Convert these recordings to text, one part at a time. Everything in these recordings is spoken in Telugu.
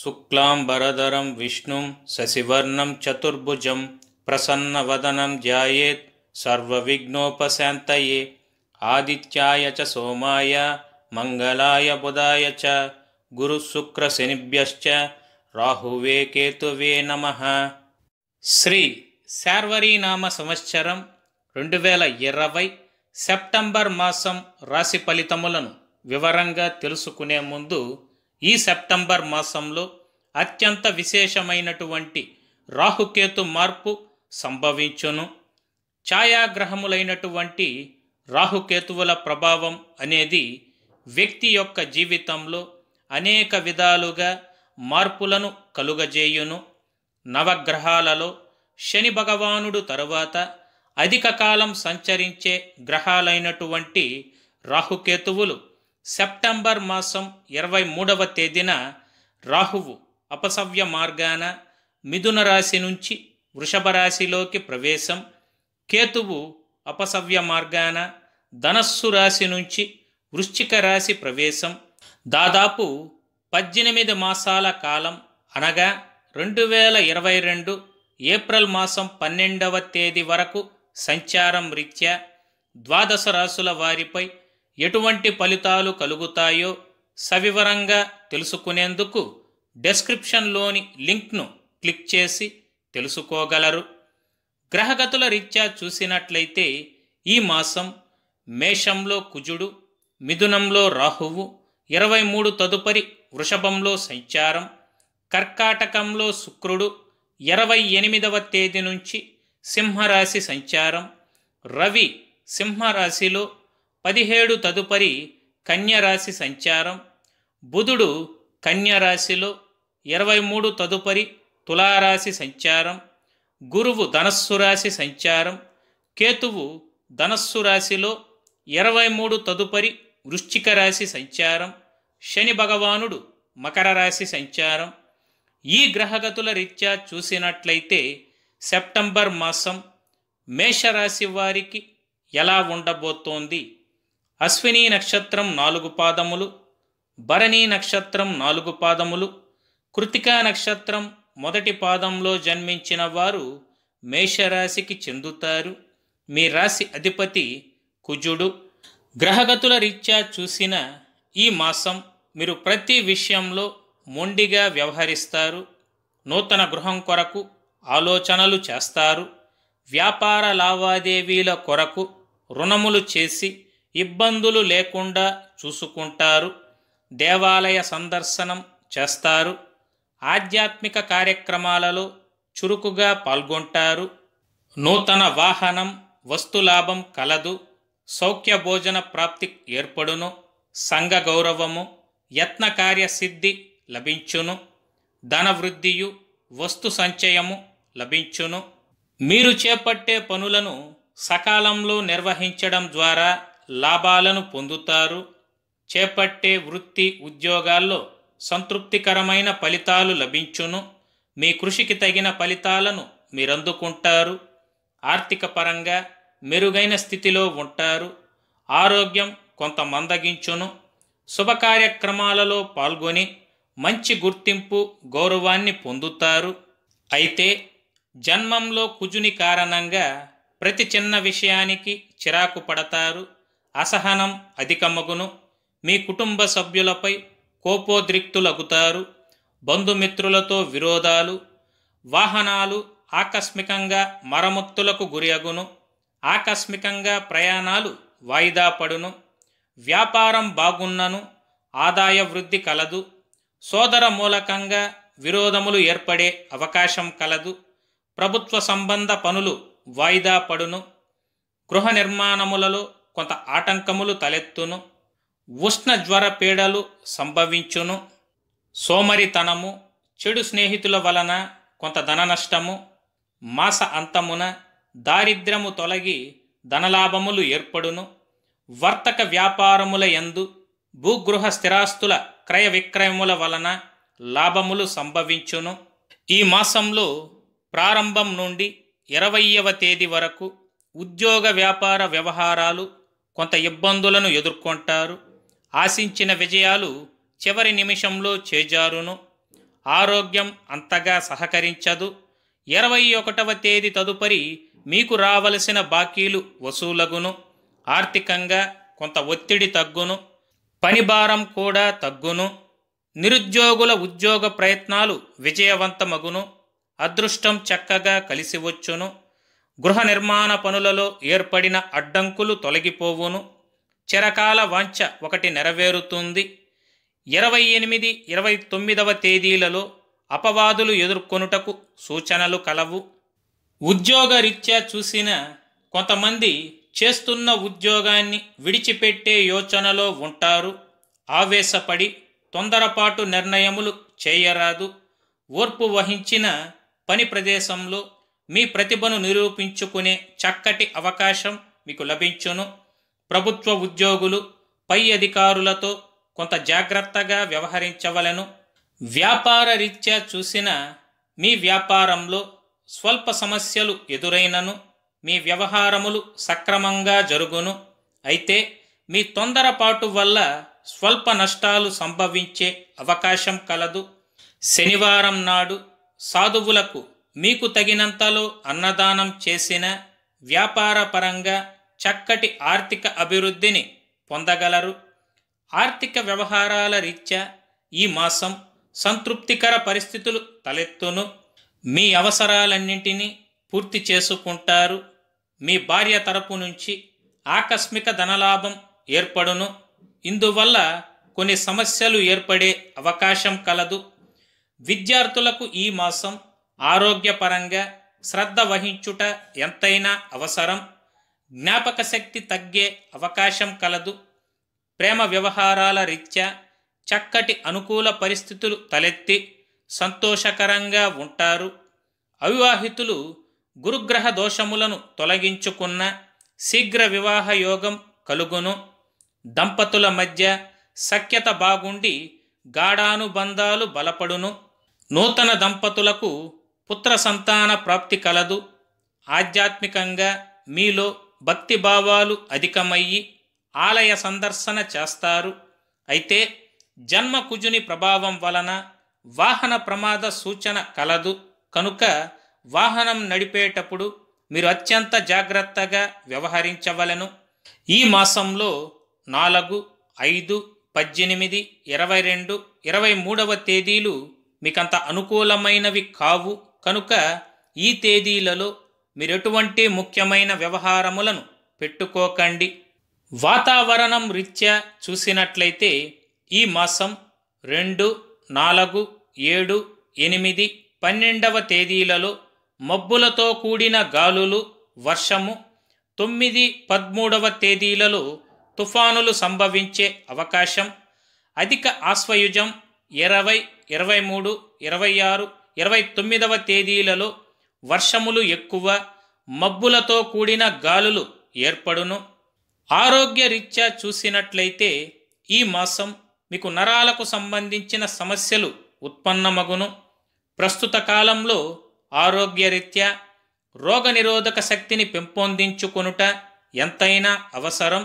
శుక్లాంబరదరం విష్ణుం శశివర్ణం చతుర్భుజం ప్రసన్నవదనం జాయేత్ సర్వవిఘ్నోపశాంతయే ఆదిత్యాయ చ సోమాయ మంగళాయ బుధాయ చ గురుశుక్రశనిభ్యశ్చ రాహువే కేతువే నమ శ్రీ శార్వరీనామ సంవత్సరం రెండు వేల ఇరవై సెప్టెంబర్ మాసం రాశి ఫలితములను వివరంగా తెలుసుకునే ముందు ఈ సెప్టెంబర్ మాసంలో అత్యంత విశేషమైనటువంటి రాహుకేతు మార్పు సంభవించును ఛాయాగ్రహములైనటువంటి రాహుకేతువుల ప్రభావం అనేది వ్యక్తి యొక్క జీవితంలో అనేక విధాలుగా మార్పులను కలుగజేయును నవగ్రహాలలో శని భగవానుడు తరువాత అధిక కాలం సంచరించే గ్రహాలైనటువంటి రాహుకేతువులు సెప్టెంబర్ మాసం ఇరవై మూడవ తేదీన రాహువు అపసవ్య మార్గాన మిథున రాశి నుంచి వృషభ రాశిలోకి ప్రవేశం కేతువు అపసవ్య మార్గాన ధనస్సు రాశి నుంచి వృశ్చిక రాశి ప్రవేశం దాదాపు పద్దెనిమిది మాసాల కాలం అనగా రెండు వేల ఇరవై రెండు ఏప్రిల్ మాసం పన్నెండవ తేదీ వరకు సంచారం రీత్యా ద్వాదశ రాశుల వారిపై ఎటువంటి ఫలితాలు కలుగుతాయో సవివరంగా తెలుసుకునేందుకు డెస్క్రిప్షన్లోని లింక్ను క్లిక్ చేసి తెలుసుకోగలరు గ్రహగతుల రీత్యా చూసినట్లయితే ఈ మాసం మేషంలో కుజుడు మిథునంలో రాహువు ఇరవై మూడు తదుపరి వృషభంలో సంచారం కర్కాటకంలో శుక్రుడు ఇరవై ఎనిమిదవ తేదీ నుంచి సింహరాశి సంచారం రవి సింహరాశిలో పదిహేడు తదుపరి కన్యరాశి సంచారం బుధుడు కన్యరాశిలో ఇరవై మూడు తదుపరి తులారాశి సంచారం గురువు ధనస్సు రాశి సంచారం కేతువు ధనస్సు రాశిలో ఇరవై మూడు తదుపరి వృశ్చిక రాశి సంచారం శని భగవానుడు మకర రాశి సంచారం ఈ గ్రహగతుల రీత్యా చూసినట్లయితే సెప్టెంబర్ మాసం మేషరాశి వారికి ఎలా ఉండబోతోంది అశ్విని నక్షత్రం నాలుగు పాదములు భరణి నక్షత్రం నాలుగు పాదములు కృతికా నక్షత్రం మొదటి పాదంలో జన్మించిన వారు మేషరాశికి చెందుతారు మీ రాశి అధిపతి కుజుడు గ్రహగతుల రీత్యా చూసిన ఈ మాసం మీరు ప్రతి విషయంలో మొండిగా వ్యవహరిస్తారు నూతన గృహం కొరకు ఆలోచనలు చేస్తారు వ్యాపార లావాదేవీల కొరకు రుణములు చేసి ఇబ్బందులు లేకుండా చూసుకుంటారు దేవాలయ సందర్శనం చేస్తారు ఆధ్యాత్మిక కార్యక్రమాలలో చురుకుగా పాల్గొంటారు నూతన వాహనం వస్తులాభం కలదు సౌఖ్య భోజన ప్రాప్తి ఏర్పడును సంఘ గౌరవము యత్న సిద్ధి లభించును ధనవృద్ధియు వస్తు సంచయము లభించును మీరు చేపట్టే పనులను సకాలంలో నిర్వహించడం ద్వారా లాభాలను పొందుతారు చేపట్టే వృత్తి ఉద్యోగాల్లో సంతృప్తికరమైన ఫలితాలు లభించును మీ కృషికి తగిన ఫలితాలను మీరందుకుంటారు ఆర్థిక పరంగా మెరుగైన స్థితిలో ఉంటారు ఆరోగ్యం కొంత మందగించును శుభకార్యక్రమాలలో పాల్గొని మంచి గుర్తింపు గౌరవాన్ని పొందుతారు అయితే జన్మంలో కుజుని కారణంగా ప్రతి చిన్న విషయానికి చిరాకు పడతారు అసహనం అధికమగును మీ కుటుంబ సభ్యులపై కోపోద్రిక్తులగుతారు బంధుమిత్రులతో విరోధాలు వాహనాలు ఆకస్మికంగా మరమత్తులకు గురియగును ఆకస్మికంగా ప్రయాణాలు వాయిదా పడును వ్యాపారం బాగున్నను ఆదాయ వృద్ధి కలదు సోదర మూలకంగా విరోధములు ఏర్పడే అవకాశం కలదు ప్రభుత్వ సంబంధ పనులు వాయిదా పడును గృహ నిర్మాణములలో కొంత ఆటంకములు తలెత్తును ఉష్ణ జ్వర పీడలు సంభవించును సోమరితనము చెడు స్నేహితుల వలన కొంత ధన నష్టము మాస అంతమున దారిద్ర్యము తొలగి ధనలాభములు ఏర్పడును వర్తక వ్యాపారముల ఎందు భూగృహ స్థిరాస్తుల క్రయ విక్రయముల వలన లాభములు సంభవించును ఈ మాసంలో ప్రారంభం నుండి ఇరవయవ తేదీ వరకు ఉద్యోగ వ్యాపార వ్యవహారాలు కొంత ఇబ్బందులను ఎదుర్కొంటారు ఆశించిన విజయాలు చివరి నిమిషంలో చేజారును ఆరోగ్యం అంతగా సహకరించదు ఇరవై ఒకటవ తేదీ తదుపరి మీకు రావలసిన బాకీలు వసూలగును ఆర్థికంగా కొంత ఒత్తిడి తగ్గును పనిభారం కూడా తగ్గును నిరుద్యోగుల ఉద్యోగ ప్రయత్నాలు విజయవంతమగును అదృష్టం చక్కగా కలిసివచ్చును గృహ నిర్మాణ పనులలో ఏర్పడిన అడ్డంకులు తొలగిపోవును చిరకాల వాంఛ ఒకటి నెరవేరుతుంది ఇరవై ఎనిమిది ఇరవై తొమ్మిదవ తేదీలలో అపవాదులు ఎదుర్కొనుటకు సూచనలు కలవు ఉద్యోగరీత్యా చూసిన కొంతమంది చేస్తున్న ఉద్యోగాన్ని విడిచిపెట్టే యోచనలో ఉంటారు ఆవేశపడి తొందరపాటు నిర్ణయములు చేయరాదు ఓర్పు వహించిన పని ప్రదేశంలో మీ ప్రతిభను నిరూపించుకునే చక్కటి అవకాశం మీకు లభించును ప్రభుత్వ ఉద్యోగులు పై అధికారులతో కొంత జాగ్రత్తగా వ్యవహరించవలను వ్యాపార రీత్యా చూసిన మీ వ్యాపారంలో స్వల్ప సమస్యలు ఎదురైనను మీ వ్యవహారములు సక్రమంగా జరుగును అయితే మీ తొందరపాటు వల్ల స్వల్ప నష్టాలు సంభవించే అవకాశం కలదు శనివారం నాడు సాధువులకు మీకు తగినంతలో అన్నదానం చేసిన వ్యాపారపరంగా చక్కటి ఆర్థిక అభివృద్ధిని పొందగలరు ఆర్థిక వ్యవహారాల రీత్యా ఈ మాసం సంతృప్తికర పరిస్థితులు తలెత్తును మీ అవసరాలన్నింటినీ పూర్తి చేసుకుంటారు మీ భార్య తరపు నుంచి ఆకస్మిక ధనలాభం ఏర్పడును ఇందువల్ల కొన్ని సమస్యలు ఏర్పడే అవకాశం కలదు విద్యార్థులకు ఈ మాసం ఆరోగ్యపరంగా శ్రద్ధ వహించుట ఎంతైనా అవసరం జ్ఞాపక శక్తి తగ్గే అవకాశం కలదు ప్రేమ వ్యవహారాల రీత్యా చక్కటి అనుకూల పరిస్థితులు తలెత్తి సంతోషకరంగా ఉంటారు అవివాహితులు గురుగ్రహ దోషములను తొలగించుకున్న శీఘ్ర వివాహ యోగం కలుగును దంపతుల మధ్య సఖ్యత బాగుండి గాఢానుబంధాలు బలపడును నూతన దంపతులకు పుత్ర సంతాన ప్రాప్తి కలదు ఆధ్యాత్మికంగా మీలో భక్తి భావాలు అధికమయ్యి ఆలయ సందర్శన చేస్తారు అయితే జన్మ కుజుని ప్రభావం వలన వాహన ప్రమాద సూచన కలదు కనుక వాహనం నడిపేటప్పుడు మీరు అత్యంత జాగ్రత్తగా వ్యవహరించవలను ఈ మాసంలో నాలుగు ఐదు పద్దెనిమిది ఇరవై రెండు ఇరవై మూడవ తేదీలు మీకంత అనుకూలమైనవి కావు కనుక ఈ తేదీలలో మీరెటువంటి ముఖ్యమైన వ్యవహారములను పెట్టుకోకండి వాతావరణం రీత్యా చూసినట్లయితే ఈ మాసం రెండు నాలుగు ఏడు ఎనిమిది పన్నెండవ తేదీలలో మబ్బులతో కూడిన గాలులు వర్షము తొమ్మిది పదమూడవ తేదీలలో తుఫానులు సంభవించే అవకాశం అధిక ఆశ్వయుజం ఇరవై ఇరవై మూడు ఇరవై ఆరు ఇరవై తొమ్మిదవ తేదీలలో వర్షములు ఎక్కువ మబ్బులతో కూడిన గాలులు ఏర్పడును ఆరోగ్యరీత్యా చూసినట్లయితే ఈ మాసం మీకు నరాలకు సంబంధించిన సమస్యలు ఉత్పన్నమగును ప్రస్తుత కాలంలో ఆరోగ్యరీత్యా రోగనిరోధక శక్తిని పెంపొందించుకొనుట ఎంతైనా అవసరం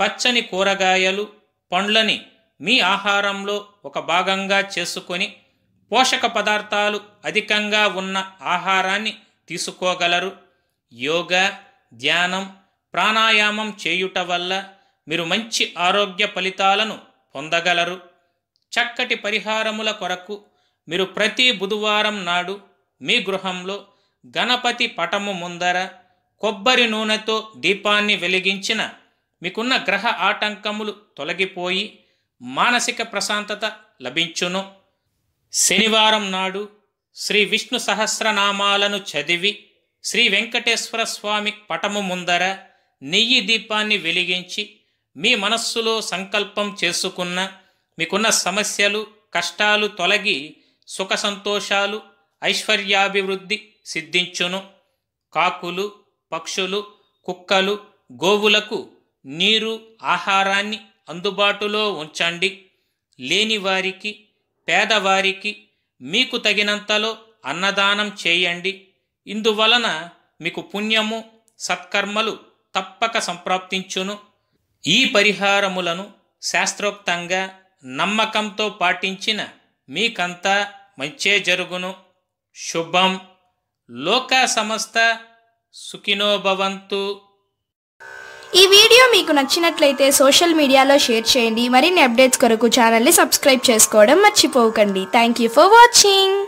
పచ్చని కూరగాయలు పండ్లని మీ ఆహారంలో ఒక భాగంగా చేసుకొని పోషక పదార్థాలు అధికంగా ఉన్న ఆహారాన్ని తీసుకోగలరు యోగా ధ్యానం ప్రాణాయామం చేయుట వల్ల మీరు మంచి ఆరోగ్య ఫలితాలను పొందగలరు చక్కటి పరిహారముల కొరకు మీరు ప్రతి బుధవారం నాడు మీ గృహంలో గణపతి పటము ముందర కొబ్బరి నూనెతో దీపాన్ని వెలిగించిన మీకున్న గ్రహ ఆటంకములు తొలగిపోయి మానసిక ప్రశాంతత లభించును శనివారం నాడు శ్రీ విష్ణు సహస్రనామాలను చదివి శ్రీ వెంకటేశ్వర స్వామి పటము ముందర నెయ్యి దీపాన్ని వెలిగించి మీ మనస్సులో సంకల్పం చేసుకున్న మీకున్న సమస్యలు కష్టాలు తొలగి సుఖ సంతోషాలు ఐశ్వర్యాభివృద్ధి సిద్ధించును కాకులు పక్షులు కుక్కలు గోవులకు నీరు ఆహారాన్ని అందుబాటులో ఉంచండి లేని వారికి పేదవారికి మీకు తగినంతలో అన్నదానం చేయండి ఇందువలన మీకు పుణ్యము సత్కర్మలు తప్పక సంప్రాప్తించును ఈ పరిహారములను శాస్త్రోక్తంగా నమ్మకంతో పాటించిన మీకంతా మంచే జరుగును శుభం లోక సమస్త సుఖినోభవంతు ఈ వీడియో మీకు నచ్చినట్లయితే సోషల్ మీడియాలో షేర్ చేయండి మరిన్ని అప్డేట్స్ కొరకు ఛానల్ని సబ్స్క్రైబ్ చేసుకోవడం మర్చిపోకండి థ్యాంక్ ఫర్ వాచింగ్